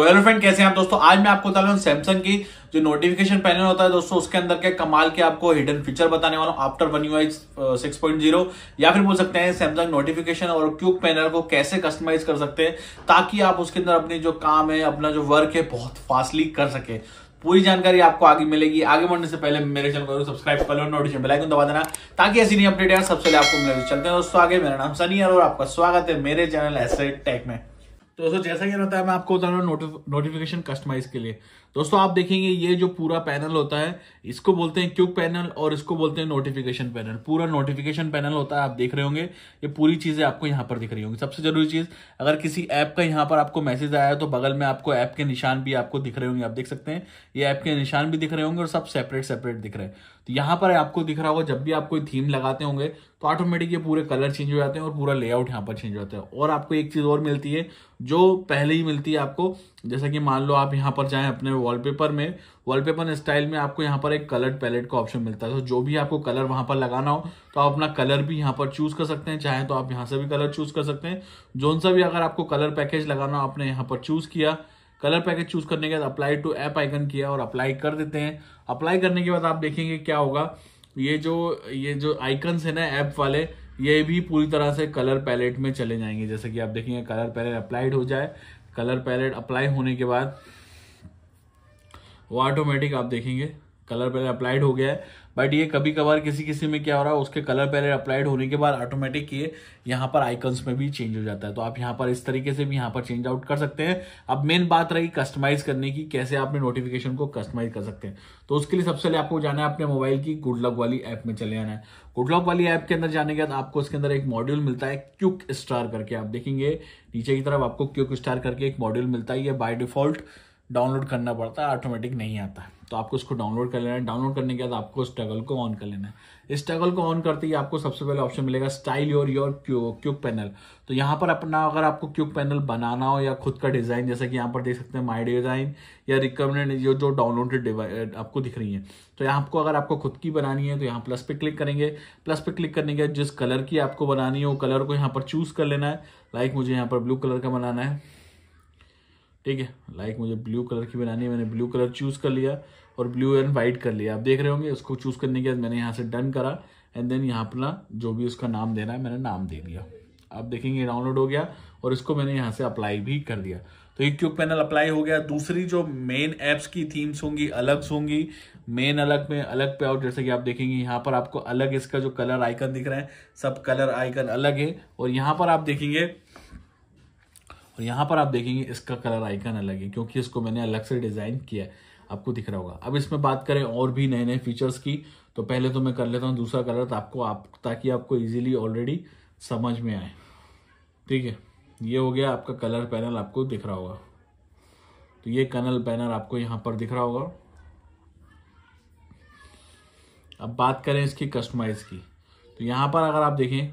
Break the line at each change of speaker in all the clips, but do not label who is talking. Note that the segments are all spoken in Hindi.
तो हेलो फ्रेंड कैसे हैं आप दोस्तों आज मैं आपको बता रहा हूँ सैमसंग की जो नोटिफिकेशन पैनल होता है दोस्तों उसके अंदर के कमाल के आपको हिडन फीचर बताने वाला हूँ after one U I six point zero या फिर बोल सकते हैं सैमसंग नोटिफिकेशन और क्यूक पैनल को कैसे कस्टमाइज कर सकते हैं ताकि आप उसके अंदर अपने जो काम है अपना जो वर्क है बहुत फास्टली कर सके पूरी जानकारी आपको आगे मिलेगी आगे बढ़ने से पहले मेरे चैनल को सब्सक्राइब कर लो नोटिफिकेशन बेल आइकन दबा देना ताकि ऐसी नई अपडेट यार सबसे पहले आपको मिले तो चलते हैं दोस्तों आगे मेरा नाम सनी और आपका स्वागत है मेरे चैनल एसेट टेक में तो दोस्तों जैसा कि है मैं आपको बता रहा हूँ नोटिफिकेशन कस्टमाइज के लिए दोस्तों आप देखेंगे ये जो पूरा पैनल होता है इसको बोलते हैं क्यूब पैनल और इसको बोलते हैं नोटिफिकेशन पैनल पूरा नोटिफिकेशन पैनल होता है आप देख रहे होंगे ये पूरी चीजें आपको यहाँ पर दिख रही होंगी सबसे जरूरी चीज अगर किसी ऐप का यहाँ पर आपको मैसेज आया तो बगल में आपको ऐप के निशान भी आपको दिख रहे होंगे आप देख सकते हैं ये ऐप के निशान भी दिख रहे होंगे और सब सेपरेट सेपरेट दिख रहे हैं तो यहां पर आपको दिख रहा होगा जब भी आप कोई थीम लगाते होंगे तो ऑटोमेटिक ये पूरे कलर चेंज हो जाते हैं और पूरा लेआउट यहाँ पर चेंज हो जाता है और आपको एक चीज़ और मिलती है जो पहले ही मिलती है आपको जैसा कि मान लो आप यहाँ पर जाए अपने वॉलपेपर में वॉलपेपर स्टाइल में आपको यहाँ पर एक कलर पैलेट का ऑप्शन मिलता है तो जो भी आपको कलर वहां पर लगाना हो तो आप अपना कलर भी यहाँ पर चूज़ कर सकते हैं चाहे तो आप यहाँ से भी कलर चूज़ कर सकते हैं जोन सा भी अगर आपको कलर पैकेज लगाना हो आपने यहाँ पर चूज़ किया कलर पैकेज चूज करने के बाद अप्लाई टू ऐप आइकन किया और अप्लाई कर देते हैं अप्लाई करने के बाद आप देखेंगे क्या होगा ये जो ये जो आइकन्स है ना ऐप वाले ये भी पूरी तरह से कलर पैलेट में चले जाएंगे जैसे कि आप देखेंगे कलर पैलेट अप्लाइड हो जाए कलर पैलेट अप्लाई होने के बाद वो ऑटोमेटिक आप देखेंगे कलर पहले अप्लाइड हो गया है बट ये कभी कभार किसी किसी में क्या हो रहा है उसके कलर पहले अप्लाइड होने के बाद ऑटोमेटिक ये यहाँ पर आइकन्स में भी चेंज हो जाता है तो आप यहाँ पर इस तरीके से भी यहाँ पर चेंज आउट कर सकते हैं अब मेन बात रही कस्टमाइज करने की कैसे आपने नोटिफिकेशन को कस्टमाइज कर सकते हैं तो उसके लिए सबसे पहले आपको जाना है अपने मोबाइल की गुड लक वाली ऐप में चले आना है गुड लक वाली ऐप के अंदर जाने के बाद आपको इसके अंदर एक मॉड्यूल मिलता है क्यूक स्टार करके आप देखेंगे नीचे की तरफ आपको क्यूक स्टार करके एक मॉड्यूल मिलता है ये बाय डिफॉल्ट डाउनलोड करना पड़ता है ऑटोमेटिक नहीं आता है तो आपको उसको डाउनलोड कर लेना है डाउनलोड करने के बाद आपको स्ट्रगल को ऑन कर लेना है स्ट्रगल को ऑन करते ही आपको सबसे पहले ऑप्शन मिलेगा style your your quick panel तो यहाँ पर अपना अगर आपको क्यूक पैनल बनाना हो या खुद का डिज़ाइन जैसे कि यहाँ पर देख सकते हैं माई डिज़ाइन या रिकमेंडेड जो जो डाउनलोडेड आपको दिख रही है तो यहाँ आपको अगर आपको खुद की बनानी है तो यहाँ प्लस पे क्लिक करेंगे प्लस पे क्लिक करने के बाद जिस कलर की आपको बनानी है वो कलर को यहाँ पर चूज़ कर लेना है लाइक मुझे यहाँ पर ब्लू कलर का बनाना है ठीक है लाइक मुझे ब्लू कलर की बनानी है मैंने ब्लू कलर चूज़ कर लिया और ब्लू एंड वाइट कर लिया आप देख रहे होंगे उसको चूज़ करने के बाद मैंने यहाँ से डन करा एंड देन यहाँ अपना जो भी उसका नाम देना है मैंने नाम दे दिया आप देखेंगे डाउनलोड हो गया और इसको मैंने यहाँ से अप्लाई भी कर दिया तो ये क्यूब पैनल अप्लाई हो गया दूसरी जो मेन एप्स की थीम्स होंगी अलग होंगी मेन अलग में अलग पे आउट जैसे कि आप देखेंगे यहाँ पर आपको अलग इसका जो कलर आइकन दिख रहा है सब कलर आइकन अलग है और यहाँ पर आप देखेंगे और यहाँ पर आप देखेंगे इसका कलर आइकन अलग है क्योंकि इसको मैंने अलग से डिज़ाइन किया है आपको दिख रहा होगा अब इसमें बात करें और भी नए नए फीचर्स की तो पहले तो मैं कर लेता हूँ दूसरा कलर तो आपको आप ताकि आपको इजीली ऑलरेडी समझ में आए ठीक है ये हो गया आपका कलर पैनल आपको दिख रहा होगा तो ये कलर पैनल आपको यहाँ पर दिख रहा होगा अब बात करें इसकी कस्टमाइज़ की तो यहाँ पर अगर आप देखें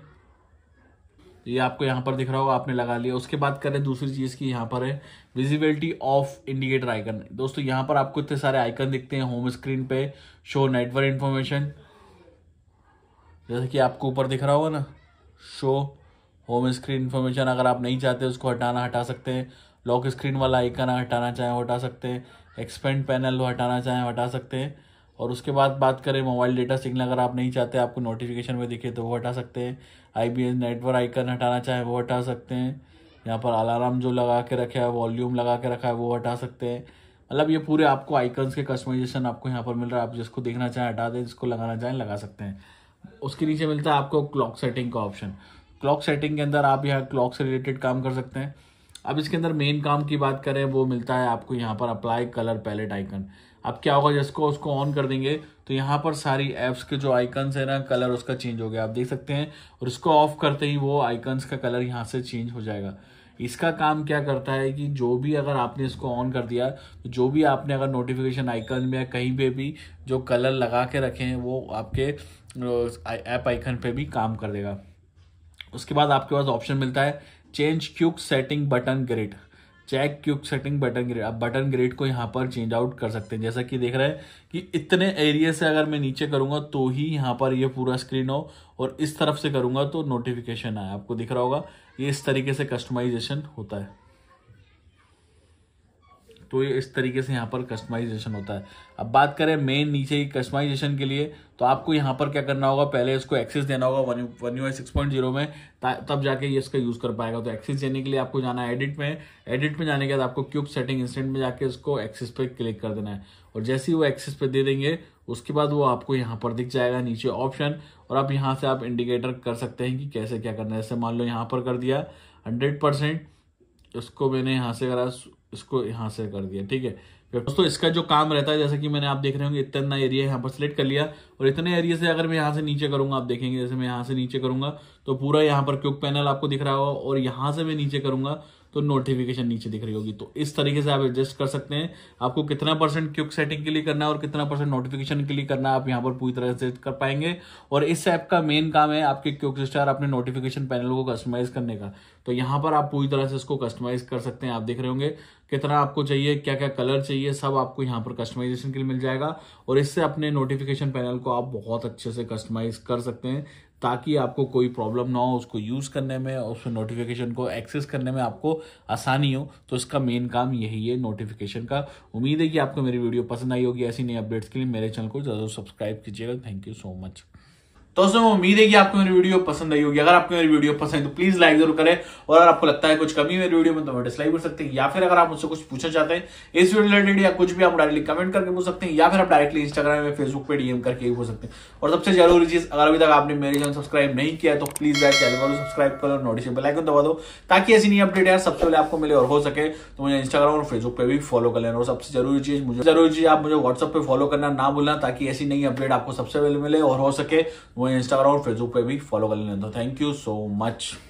तो ये आपको यहाँ पर दिख रहा होगा आपने लगा लिया उसके बाद करें दूसरी चीज़ की यहाँ पर है विजिबिलिटी ऑफ इंडिकेटर आइकन दोस्तों यहाँ पर आपको इतने सारे आइकन दिखते हैं होम स्क्रीन पे शो नेटवर्क इन्फॉर्मेशन जैसे कि आपको ऊपर दिख रहा होगा ना शो होम स्क्रीन इन्फॉर्मेशन अगर आप नहीं चाहते उसको हटाना हटा सकते हैं लॉक स्क्रीन वाला आइकन हटाना चाहें हटा सकते हैं एक्सपेंड पैनल हटाना चाहें हटा सकते हैं और उसके बाद बात करें मोबाइल डेटा सिग्नल अगर आप नहीं चाहते आपको नोटिफिकेशन में दिखे तो वो हटा सकते हैं आई नेटवर्क आइकन हटाना चाहे वो हटा सकते हैं यहाँ पर अलार्म जो लगा के रखा है वॉल्यूम लगा के रखा है वो हटा सकते हैं मतलब ये पूरे आपको आइकन्स के कस्टमाइजेशन आपको यहाँ पर मिल रहा है आप जिसको देखना चाहें हटा दें जिसको लगाना चाहें लगा सकते हैं उसके नीचे मिलता है आपको क्लॉक सेटिंग का ऑप्शन क्लॉक सेटिंग के अंदर आप यहाँ क्लॉक से रिलेटेड काम कर सकते हैं अब इसके अंदर मेन काम की बात करें वो मिलता है आपको यहाँ पर अप्लाई कलर पैलेट आइकन अब क्या होगा जिसको उसको ऑन कर देंगे तो यहाँ पर सारी एप्स के जो आइकन्स है ना कलर उसका चेंज हो गया आप देख सकते हैं और इसको ऑफ करते ही वो आइकन्स का कलर यहाँ से चेंज हो जाएगा इसका काम क्या करता है कि जो भी अगर आपने इसको ऑन कर दिया तो जो भी आपने अगर नोटिफिकेशन आइकन में या कहीं पे भी जो कलर लगा के रखे हैं वो आपके ऐप आइकन पे भी काम कर देगा उसके बाद आपके पास ऑप्शन मिलता है change quick setting button grid check quick setting button grid आप बटन ग्रेड को यहाँ पर चेंज आउट कर सकते हैं जैसा कि देख रहे हैं कि इतने एरिया से अगर मैं नीचे करूँगा तो ही यहाँ पर ये यह पूरा स्क्रीन हो और इस तरफ से करूँगा तो नोटिफिकेशन आए आपको दिख रहा होगा ये इस तरीके से कस्टमाइजेशन होता है तो ये इस तरीके से यहाँ पर कस्टमाइजेशन होता है अब बात करें मेन नीचे की कस्टमाइजेशन के लिए तो आपको यहाँ पर क्या करना होगा पहले इसको एक्सेस देना होगा one one U six point zero में तब जाके ये इसका यूज़ कर पाएगा तो एक्सेस देने के लिए आपको जाना है एडिट में एडिट में जाने के बाद आपको क्यूब सेटिंग इंस्टेंट में जाके इसको एक्सेस पे क्लिक कर देना है और जैसे ही वो एक्सेस पे दे देंगे उसके बाद वो आपको यहाँ पर दिख जाएगा नीचे ऑप्शन और आप यहाँ से आप इंडिकेटर कर सकते हैं कि कैसे क्या करना है जैसे मान लो यहाँ पर कर दिया हंड्रेड परसेंट इसको मैंने यहाँ से करा इसको यहाँ से कर दिया ठीक है दोस्तों इसका जो काम रहता है जैसे कि मैंने आप देख रहे होंगे इतना एरिया यहाँ पर सिलेक्ट कर लिया और इतने एरिया से अगर मैं यहाँ से नीचे करूंगा आप देखेंगे जैसे मैं यहाँ से नीचे करूंगा तो पूरा यहाँ पर क्यूक पैनल आपको दिख रहा होगा और यहाँ से मैं नीचे करूंगा तो नोटिफिकेशन नीचे दिख रही होगी तो इस तरीके से आप एडजस्ट कर सकते हैं आपको कितना परसेंट क्यूक सेटिंग के लिए करना है और कितना परसेंट नोटिफिकेशन के लिए करना है आप यहाँ पर पूरी तरह से कर पाएंगे और इस ऐप का मेन काम है आपके क्यूक स्टार अपने नोटिफिकेशन पैनल को कस्टमाइज करने का तो यहाँ पर आप पूरी तरह से इसको कस्टमाइज कर सकते हैं आप देख रहे होंगे कितना आपको चाहिए क्या क्या कलर चाहिए सब आपको यहाँ पर कस्टमाइजेशन के लिए मिल जाएगा और इससे अपने नोटिफिकेशन पैनल को आप बहुत अच्छे से कस्टमाइज कर सकते हैं ताकि आपको कोई प्रॉब्लम ना हो उसको यूज़ करने में और उसमें नोटिफिकेशन को एक्सेस करने में आपको आसानी हो तो इसका मेन काम यही है नोटिफिकेशन का उम्मीद है कि आपको मेरी वीडियो पसंद आई होगी ऐसी नई अपडेट्स के लिए मेरे चैनल को ज़्यादा सब्सक्राइब कीजिएगा थैंक यू सो मच तो दोस्तों उम्मीद है कि आपको मेरी वीडियो पसंद आई होगी अगर आपको मेरी वीडियो पसंद है तो प्लीज लाइक जरूर करें और अगर आपको लगता है कुछ कमी मेरी वीडियो में तो डिसलाइक कर सकते हैं या फिर अगर आप मुझसे कुछ पूछना चाहते हैं इस वीडियो रिलेटेड या कुछ भी आप डायरेक्टली कमेंट करके पूछ सकते हैं या फिर आप डायरेक्टली इंस्टाग्राम या फेसबुक पर डीएम करके पूछ सकते हैं और सबसे जरूरी चीज अगर अभी तक आपने मेरे चैनल सब्सक्राइब नहीं किया तो प्लीज लाइक चैनल को सब्सक्राइब करो नोटिफिकेशन आइकन दबा दो ताकि ऐसी नई अपडेट है सबसे पहले आपको मिले और हो सके तो मुझे इंस्टाग्राम और फेसबुक पर भी फॉलो कर लेना और सबसे जरूरी चीज मुझे जरूरी चीज आप मुझे व्हाट्सअप पर फॉलो करना ना भूलना ताकि ऐसी नई अपडेट आपको सबसे पहले मिले और हो सके इंस्टाग्राम और फेसबुक पे भी फॉलो कर लेना तो थैंक यू सो मच